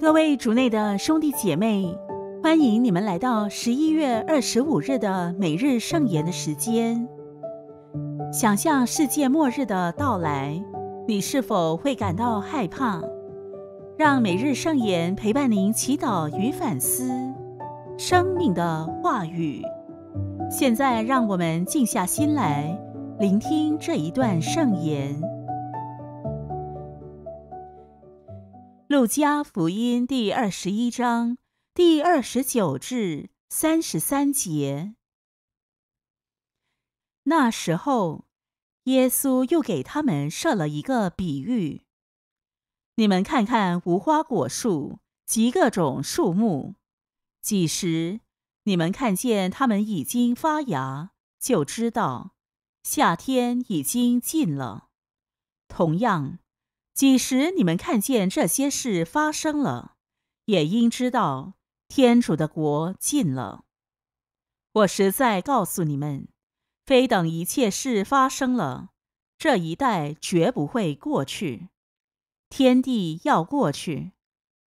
各位主内的兄弟姐妹，欢迎你们来到十一月二十五日的每日圣言的时间。想象世界末日的到来，你是否会感到害怕？让每日圣言陪伴您祈祷与反思，生命的话语。现在，让我们静下心来，聆听这一段圣言。路加福音第二十一章第二十九至三十三节。那时候，耶稣又给他们设了一个比喻。你们看看无花果树及各种树木，几时你们看见它们已经发芽，就知道夏天已经近了。同样。几时你们看见这些事发生了，也应知道天主的国近了。我实在告诉你们，非等一切事发生了，这一代绝不会过去。天地要过去，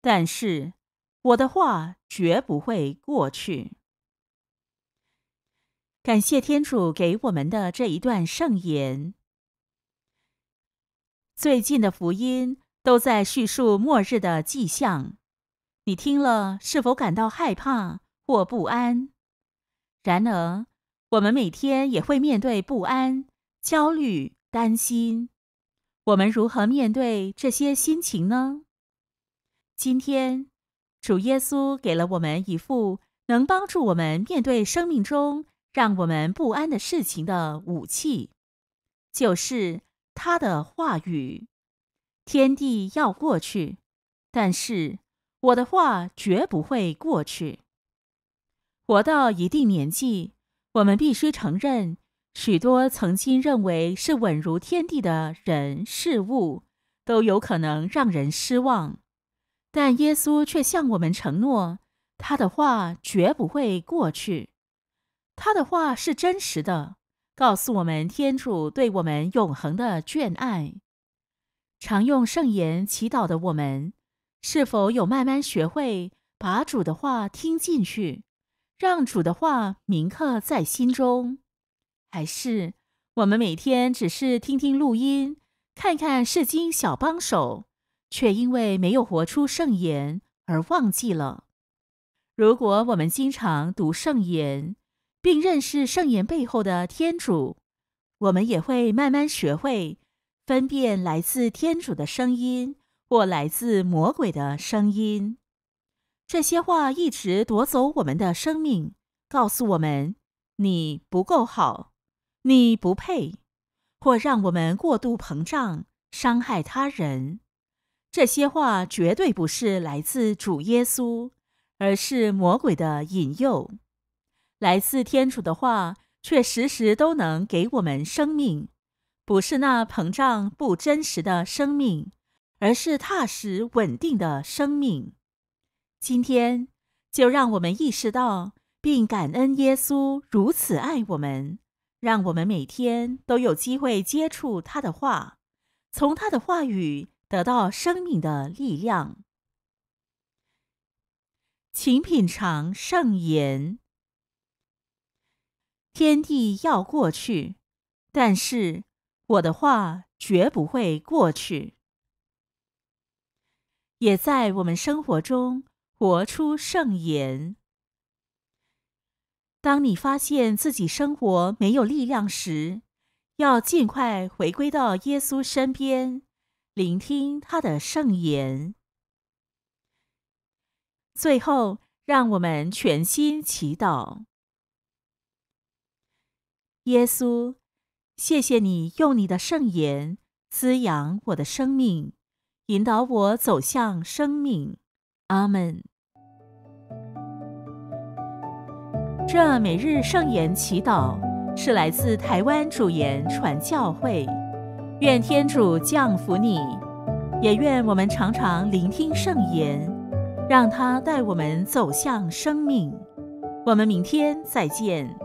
但是我的话绝不会过去。感谢天主给我们的这一段圣言。最近的福音都在叙述末日的迹象，你听了是否感到害怕或不安？然而，我们每天也会面对不安、焦虑、担心，我们如何面对这些心情呢？今天，主耶稣给了我们一副能帮助我们面对生命中让我们不安的事情的武器，就是。他的话语，天地要过去，但是我的话绝不会过去。活到一定年纪，我们必须承认，许多曾经认为是稳如天地的人事物，都有可能让人失望。但耶稣却向我们承诺，他的话绝不会过去。他的话是真实的。告诉我们天主对我们永恒的眷爱。常用圣言祈祷的我们，是否有慢慢学会把主的话听进去，让主的话铭刻在心中？还是我们每天只是听听录音，看看世经小帮手，却因为没有活出圣言而忘记了？如果我们经常读圣言，并认识圣言背后的天主，我们也会慢慢学会分辨来自天主的声音或来自魔鬼的声音。这些话一直夺走我们的生命，告诉我们“你不够好，你不配”，或让我们过度膨胀，伤害他人。这些话绝对不是来自主耶稣，而是魔鬼的引诱。来自天主的话，却时时都能给我们生命，不是那膨胀不真实的生命，而是踏实稳定的生命。今天，就让我们意识到并感恩耶稣如此爱我们，让我们每天都有机会接触他的话，从他的话语得到生命的力量。请品尝圣言。天地要过去，但是我的话绝不会过去。也在我们生活中活出圣言。当你发现自己生活没有力量时，要尽快回归到耶稣身边，聆听他的圣言。最后，让我们全心祈祷。耶稣，谢谢你用你的圣言滋养我的生命，引导我走向生命。阿门。这每日圣言祈祷是来自台湾主言传教会。愿天主降福你，也愿我们常常聆听圣言，让它带我们走向生命。我们明天再见。